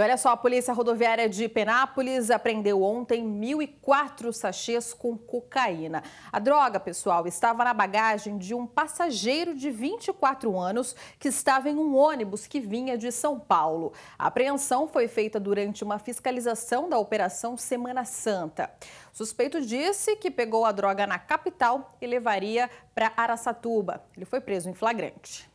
E olha só, a Polícia Rodoviária de Penápolis apreendeu ontem 1.004 sachês com cocaína. A droga, pessoal, estava na bagagem de um passageiro de 24 anos que estava em um ônibus que vinha de São Paulo. A apreensão foi feita durante uma fiscalização da Operação Semana Santa. O suspeito disse que pegou a droga na capital e levaria para Araçatuba. Ele foi preso em flagrante.